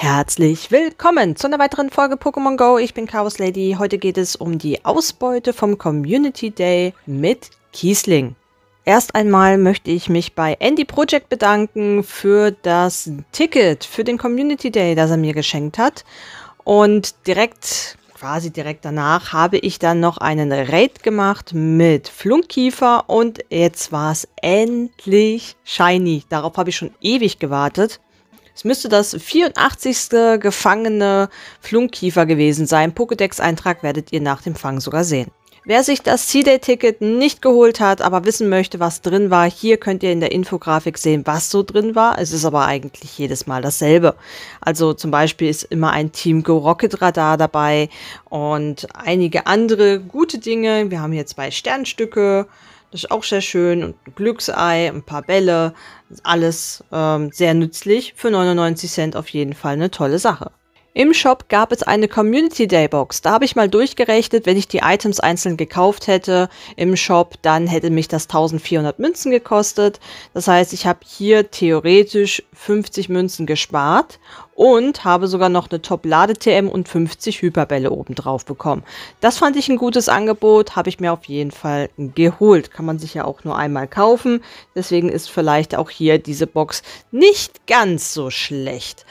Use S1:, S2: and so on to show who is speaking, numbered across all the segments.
S1: Herzlich willkommen zu einer weiteren Folge Pokémon Go. Ich bin Chaos Lady. Heute geht es um die Ausbeute vom Community Day mit Kiesling. Erst einmal möchte ich mich bei Andy Project bedanken für das Ticket für den Community Day, das er mir geschenkt hat. Und direkt, quasi direkt danach, habe ich dann noch einen Raid gemacht mit Flunkkiefer und jetzt war es endlich shiny. Darauf habe ich schon ewig gewartet. Es müsste das 84. gefangene Flunkkiefer gewesen sein. Pokédex-Eintrag werdet ihr nach dem Fang sogar sehen. Wer sich das C-Day-Ticket nicht geholt hat, aber wissen möchte, was drin war, hier könnt ihr in der Infografik sehen, was so drin war. Es ist aber eigentlich jedes Mal dasselbe. Also zum Beispiel ist immer ein Team Go Rocket Radar dabei und einige andere gute Dinge. Wir haben hier zwei Sternstücke, das ist auch sehr schön. Und ein Glücksei, ein paar Bälle. Alles ähm, sehr nützlich. Für 99 Cent auf jeden Fall eine tolle Sache. Im Shop gab es eine Community Day Box. Da habe ich mal durchgerechnet, wenn ich die Items einzeln gekauft hätte im Shop, dann hätte mich das 1400 Münzen gekostet. Das heißt, ich habe hier theoretisch 50 Münzen gespart und habe sogar noch eine Top-Lade-TM und 50 Hyperbälle obendrauf bekommen. Das fand ich ein gutes Angebot, habe ich mir auf jeden Fall geholt. Kann man sich ja auch nur einmal kaufen. Deswegen ist vielleicht auch hier diese Box nicht ganz so schlecht.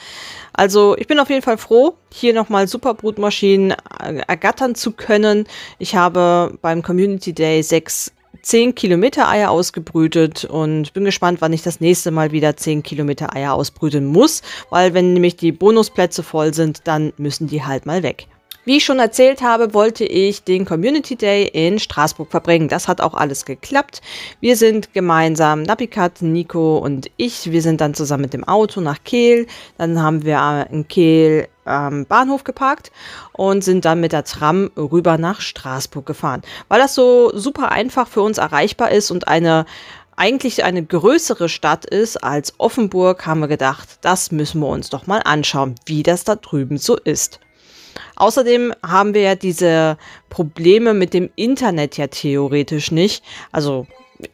S1: Also ich bin auf jeden Fall froh, hier nochmal Superbrutmaschinen äh, ergattern zu können. Ich habe beim Community Day sechs 10 Kilometer Eier ausgebrütet und bin gespannt, wann ich das nächste Mal wieder 10 Kilometer Eier ausbrüten muss, weil wenn nämlich die Bonusplätze voll sind, dann müssen die halt mal weg. Wie ich schon erzählt habe, wollte ich den Community Day in Straßburg verbringen. Das hat auch alles geklappt. Wir sind gemeinsam, Napikat, Nico und ich, wir sind dann zusammen mit dem Auto nach Kehl. Dann haben wir äh, in Kehl am ähm, Bahnhof geparkt und sind dann mit der Tram rüber nach Straßburg gefahren. Weil das so super einfach für uns erreichbar ist und eine eigentlich eine größere Stadt ist als Offenburg, haben wir gedacht, das müssen wir uns doch mal anschauen, wie das da drüben so ist. Außerdem haben wir ja diese Probleme mit dem Internet ja theoretisch nicht. Also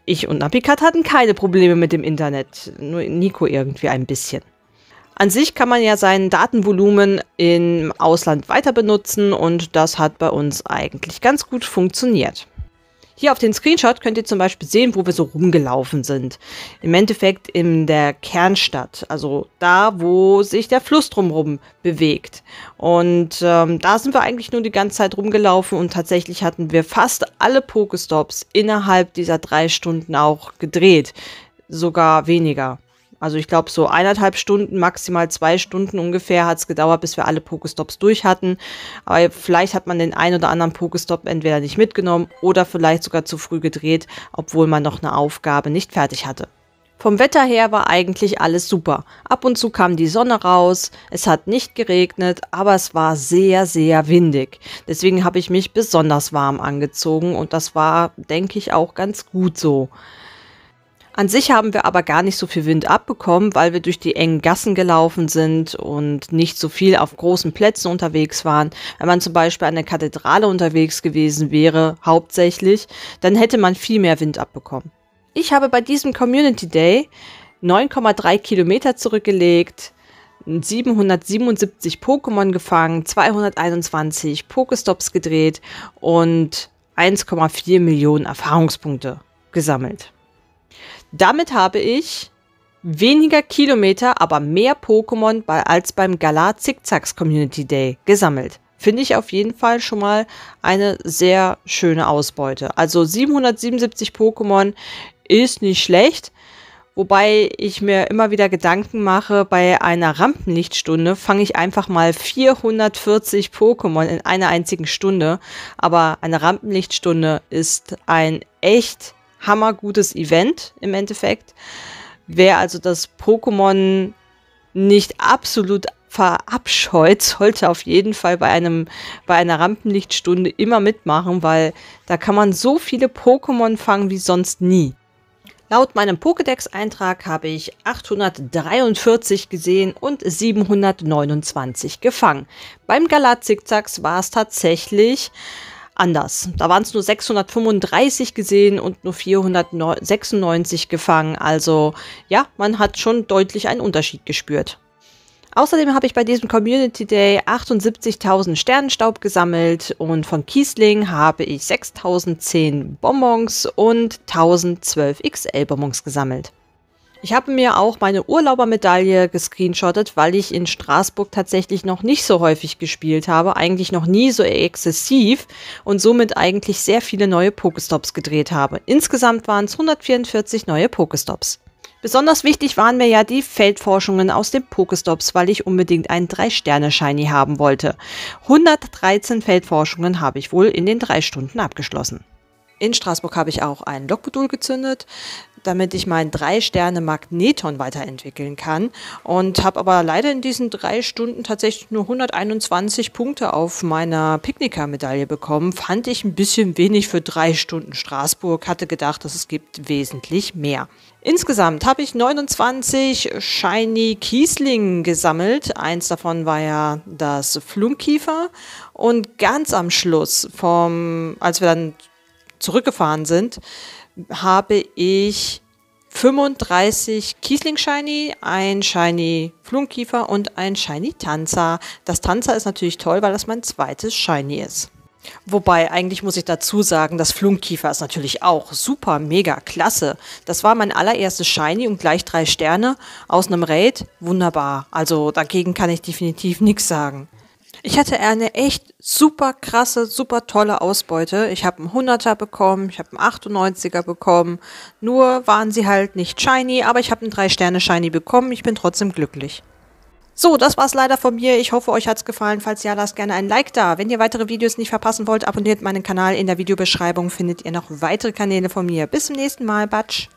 S1: ich und Napikat hatten keine Probleme mit dem Internet, nur Nico irgendwie ein bisschen. An sich kann man ja sein Datenvolumen im Ausland weiter benutzen und das hat bei uns eigentlich ganz gut funktioniert. Hier auf den Screenshot könnt ihr zum Beispiel sehen, wo wir so rumgelaufen sind. Im Endeffekt in der Kernstadt, also da, wo sich der Fluss drumherum bewegt. Und ähm, da sind wir eigentlich nur die ganze Zeit rumgelaufen und tatsächlich hatten wir fast alle Pokestops innerhalb dieser drei Stunden auch gedreht. Sogar weniger. Also ich glaube, so eineinhalb Stunden, maximal zwei Stunden ungefähr hat es gedauert, bis wir alle Pokestops durch hatten. Aber vielleicht hat man den einen oder anderen Pokestop entweder nicht mitgenommen oder vielleicht sogar zu früh gedreht, obwohl man noch eine Aufgabe nicht fertig hatte. Vom Wetter her war eigentlich alles super. Ab und zu kam die Sonne raus, es hat nicht geregnet, aber es war sehr, sehr windig. Deswegen habe ich mich besonders warm angezogen und das war, denke ich, auch ganz gut so. An sich haben wir aber gar nicht so viel Wind abbekommen, weil wir durch die engen Gassen gelaufen sind und nicht so viel auf großen Plätzen unterwegs waren. Wenn man zum Beispiel an der Kathedrale unterwegs gewesen wäre, hauptsächlich, dann hätte man viel mehr Wind abbekommen. Ich habe bei diesem Community Day 9,3 Kilometer zurückgelegt, 777 Pokémon gefangen, 221 Pokestops gedreht und 1,4 Millionen Erfahrungspunkte gesammelt. Damit habe ich weniger Kilometer, aber mehr Pokémon als beim Galar Zickzacks Community Day gesammelt. Finde ich auf jeden Fall schon mal eine sehr schöne Ausbeute. Also 777 Pokémon ist nicht schlecht. Wobei ich mir immer wieder Gedanken mache, bei einer Rampenlichtstunde fange ich einfach mal 440 Pokémon in einer einzigen Stunde. Aber eine Rampenlichtstunde ist ein echt hammergutes Event im Endeffekt. Wer also das Pokémon nicht absolut verabscheut, sollte auf jeden Fall bei einem bei einer Rampenlichtstunde immer mitmachen, weil da kann man so viele Pokémon fangen wie sonst nie. Laut meinem Pokédex-Eintrag habe ich 843 gesehen und 729 gefangen. Beim Galazikzax war es tatsächlich anders. Da waren es nur 635 gesehen und nur 496 gefangen. Also ja, man hat schon deutlich einen Unterschied gespürt. Außerdem habe ich bei diesem Community Day 78.000 Sternenstaub gesammelt und von Kiesling habe ich 6.010 Bonbons und 1.012 XL-Bonbons gesammelt. Ich habe mir auch meine Urlaubermedaille gescreenshottet, weil ich in Straßburg tatsächlich noch nicht so häufig gespielt habe, eigentlich noch nie so exzessiv und somit eigentlich sehr viele neue Pokestops gedreht habe. Insgesamt waren es 144 neue Pokestops. Besonders wichtig waren mir ja die Feldforschungen aus den Pokestops, weil ich unbedingt einen 3-Sterne-Shiny haben wollte. 113 Feldforschungen habe ich wohl in den drei Stunden abgeschlossen. In Straßburg habe ich auch ein Lokmodul gezündet, damit ich meinen Drei-Sterne-Magneton weiterentwickeln kann. Und habe aber leider in diesen drei Stunden tatsächlich nur 121 Punkte auf meiner Picknicker-Medaille bekommen. Fand ich ein bisschen wenig für drei Stunden Straßburg. Hatte gedacht, dass es gibt wesentlich mehr. Insgesamt habe ich 29 Shiny Kiesling gesammelt. Eins davon war ja das Flunkiefer. Und ganz am Schluss, vom, als wir dann zurückgefahren sind, habe ich 35 Kiesling Shiny, ein Shiny Flunkiefer und ein Shiny Tanzer. Das Tanzer ist natürlich toll, weil das mein zweites Shiny ist. Wobei, eigentlich muss ich dazu sagen, das Flunkiefer ist natürlich auch super, mega, klasse. Das war mein allererstes Shiny und gleich drei Sterne aus einem Raid. Wunderbar. Also dagegen kann ich definitiv nichts sagen. Ich hatte eine echt super krasse, super tolle Ausbeute. Ich habe einen 100er bekommen, ich habe einen 98er bekommen. Nur waren sie halt nicht shiny, aber ich habe einen 3-Sterne-Shiny bekommen. Ich bin trotzdem glücklich. So, das war's leider von mir. Ich hoffe, euch hat's gefallen. Falls ja, lasst gerne ein Like da. Wenn ihr weitere Videos nicht verpassen wollt, abonniert meinen Kanal. In der Videobeschreibung findet ihr noch weitere Kanäle von mir. Bis zum nächsten Mal. Batsch.